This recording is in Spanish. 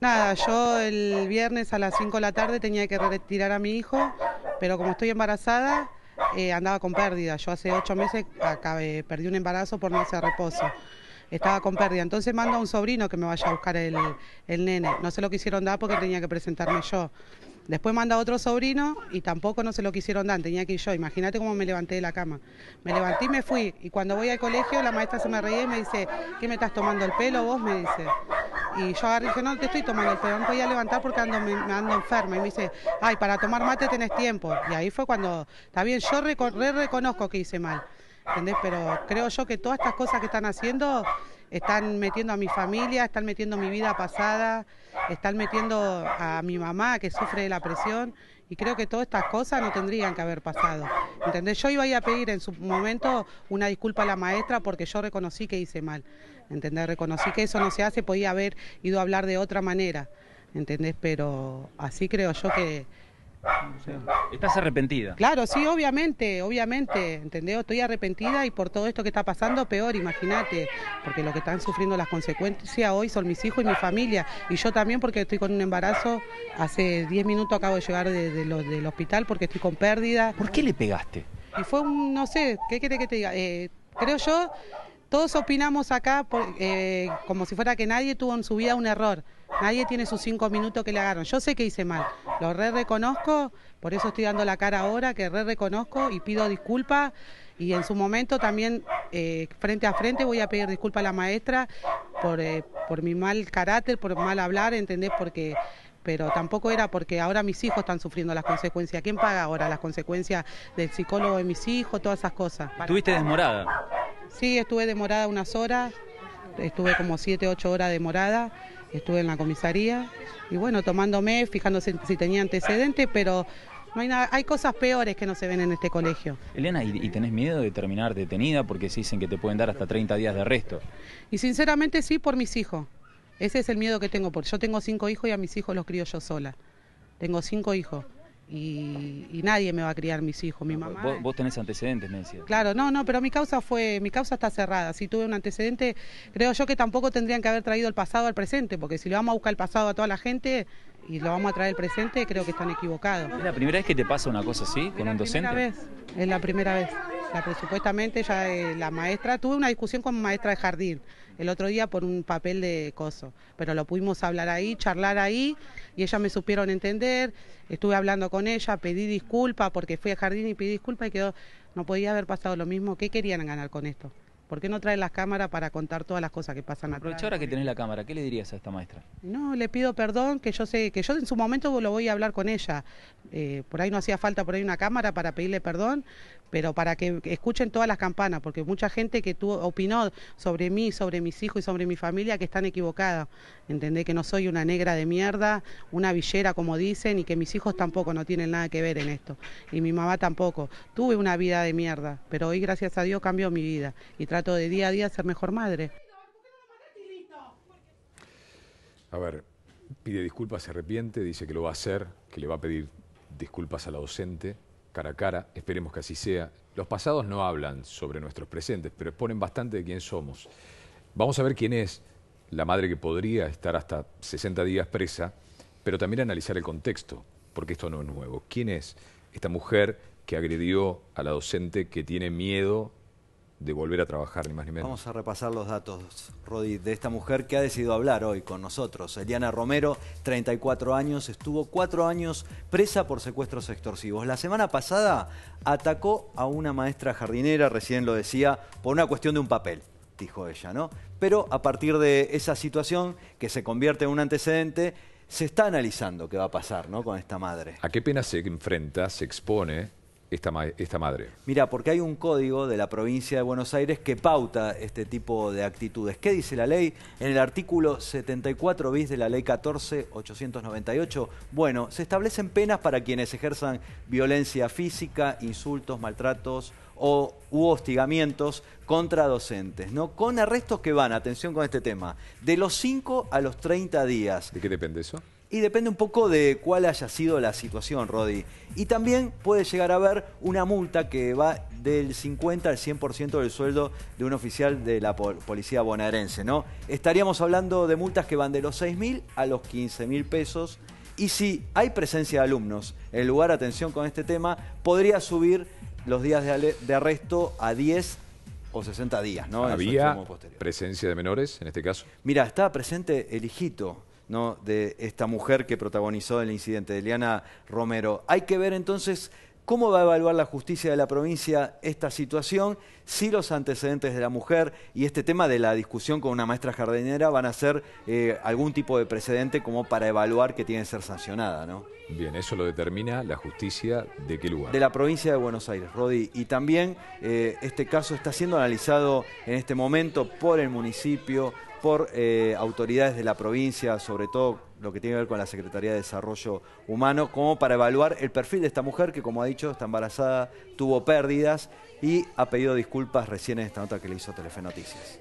Nada, yo el viernes a las 5 de la tarde tenía que retirar a mi hijo, pero como estoy embarazada, eh, andaba con pérdida. Yo hace ocho meses acabé, perdí un embarazo por no hacer reposo. Estaba con pérdida. Entonces mando a un sobrino que me vaya a buscar el, el nene. No se lo quisieron dar porque tenía que presentarme yo. Después manda otro sobrino y tampoco no se lo quisieron dar, tenía que ir yo. Imagínate cómo me levanté de la cama. Me levanté y me fui. Y cuando voy al colegio, la maestra se me reía y me dice, ¿qué me estás tomando el pelo vos? Me dice. Y yo agarré y dije, no, te estoy tomando, pero no podía levantar porque ando, me, ando enferma. Y me dice, ay, para tomar mate tenés tiempo. Y ahí fue cuando, está bien, yo reconozco que hice mal, ¿entendés? Pero creo yo que todas estas cosas que están haciendo están metiendo a mi familia, están metiendo mi vida pasada, están metiendo a mi mamá que sufre de la presión y creo que todas estas cosas no tendrían que haber pasado. ¿Entendés? Yo iba a, pedir en su momento una disculpa a la maestra porque yo reconocí que hice mal. ¿Entendés? Reconocí que eso no se hace, podía haber ido a hablar de otra manera. ¿Entendés? Pero así creo yo que Estás arrepentida. Claro, sí, obviamente, obviamente, ¿entendés? Estoy arrepentida y por todo esto que está pasando, peor, imagínate, porque lo que están sufriendo las consecuencias hoy son mis hijos y mi familia, y yo también porque estoy con un embarazo, hace 10 minutos acabo de llegar de, del hospital porque estoy con pérdida. ¿Por qué le pegaste? Y fue un, no sé, ¿qué quiere que te diga? Eh, creo yo, todos opinamos acá eh, como si fuera que nadie tuvo en su vida un error. Nadie tiene sus cinco minutos que le agarran. Yo sé que hice mal, lo re reconozco, por eso estoy dando la cara ahora, que re reconozco y pido disculpas. Y en su momento también, eh, frente a frente, voy a pedir disculpas a la maestra eh, por, mi mal carácter, por mal hablar, ¿entendés? Porque pero tampoco era porque ahora mis hijos están sufriendo las consecuencias. ¿Quién paga ahora las consecuencias del psicólogo de mis hijos, todas esas cosas? ¿Tuviste desmorada? Sí, estuve demorada unas horas, estuve como siete, ocho horas demorada. Estuve en la comisaría y bueno, tomándome, fijándose si tenía antecedentes, pero no hay, nada, hay cosas peores que no se ven en este colegio. Elena, ¿y, tenés miedo de terminar detenida porque se dicen que te pueden dar hasta 30 días de arresto? Y sinceramente sí, por mis hijos. Ese es el miedo que tengo, porque yo tengo cinco hijos y a mis hijos los crío yo sola. Tengo cinco hijos y, nadie me va a criar mis hijos, mi ah, mamá. Vos, tenés antecedentes, me decía, Claro, no, no, pero mi causa fue, mi causa está cerrada. Si tuve un antecedente, creo yo que tampoco tendrían que haber traído el pasado al presente, porque si le vamos a buscar el pasado a toda la gente y lo vamos a traer al presente, creo que están equivocados. ¿Es la primera vez que te pasa una cosa así con un docente? Es la primera vez, es la primera vez la ya eh, la maestra, tuve una discusión con maestra de jardín el otro día por un papel de coso, pero lo pudimos hablar ahí, charlar ahí, y ellas me supieron entender, estuve hablando con ella, pedí disculpa porque fui a jardín y pedí disculpa y quedó, no podía haber pasado lo mismo, ¿qué querían ganar con esto? ¿Por qué no trae las cámaras para contar todas las cosas que pasan acá? ahora que tenés la cámara, ¿qué le dirías a esta maestra? No, le pido perdón, que yo sé, que yo en su momento lo voy a hablar con ella. Eh, por ahí no hacía falta por ahí una cámara para pedirle perdón, pero para que escuchen todas las campanas, porque mucha gente que tú opinó sobre mí, sobre mis hijos y sobre mi familia que están equivocadas. Entendé que no soy una negra de mierda, una villera como dicen, y que mis hijos tampoco no tienen nada que ver en esto. Y mi mamá tampoco. Tuve una vida de mierda, pero hoy gracias a Dios cambió mi vida y trato de día a día ser mejor madre. A ver, pide disculpas, se arrepiente, dice que lo va a hacer, que le va a pedir disculpas a la docente cara a cara, esperemos que así sea. Los pasados no hablan sobre nuestros presentes, pero exponen bastante de quién somos. Vamos a ver quién es la madre que podría estar hasta 60 días presa, pero también analizar el contexto, porque esto no es nuevo. ¿Quién es esta mujer que agredió a la docente que tiene miedo de volver a trabajar, ni más ni menos. Vamos a repasar los datos, Rodi, de esta mujer que ha decidido hablar hoy con nosotros. Eliana Romero, 34 años, estuvo cuatro años presa por secuestros extorsivos. La semana pasada atacó a una maestra jardinera, recién lo decía, por una cuestión de un papel, dijo ella, ¿no? Pero a partir de esa situación, que se convierte en un antecedente, se está analizando qué va a pasar, ¿no? Con esta madre. ¿A qué pena se enfrenta, se expone esta, madre? Mira, porque hay un código de la provincia de Buenos Aires que pauta este tipo de actitudes. ¿Qué dice la ley? En el artículo 74 bis de la ley 14.898, bueno, se establecen penas para quienes ejerzan violencia física, insultos, maltratos o u hostigamientos contra docentes, ¿no? Con arrestos que van, atención con este tema, de los 5 a los 30 días. ¿De qué depende eso? Y depende un poco de cuál haya sido la situación, Rodi. Y también puede llegar a haber una multa que va del 50 al 100% del sueldo de un oficial de la policía bonaerense, ¿no? Estaríamos hablando de multas que van de los 6.000 a los 15 mil pesos. Y si hay presencia de alumnos, en lugar, atención con este tema, podría subir los días de, de arresto a 10 o 60 días, ¿no? ¿Había presencia de menores en este caso? Mira, estaba presente el hijito de esta mujer que protagonizó el incidente, de Eliana Romero. Hay que ver entonces cómo va a evaluar la justicia de la provincia esta situación, si los antecedentes de la mujer y este tema de la discusión con una maestra jardinera van a ser eh, algún tipo de precedente como para evaluar que tiene que ser sancionada, Bien, eso lo determina la justicia de qué lugar. De la provincia de Buenos Aires, Rodi. Y también eh, este caso está siendo analizado en este momento por el municipio, por eh, autoridades de la provincia, sobre todo lo que tiene que ver con la Secretaría de Desarrollo Humano, como para evaluar el perfil de esta mujer que, como ha dicho, está embarazada, tuvo pérdidas y ha pedido disculpas recién en esta nota que le hizo Telefe Noticias.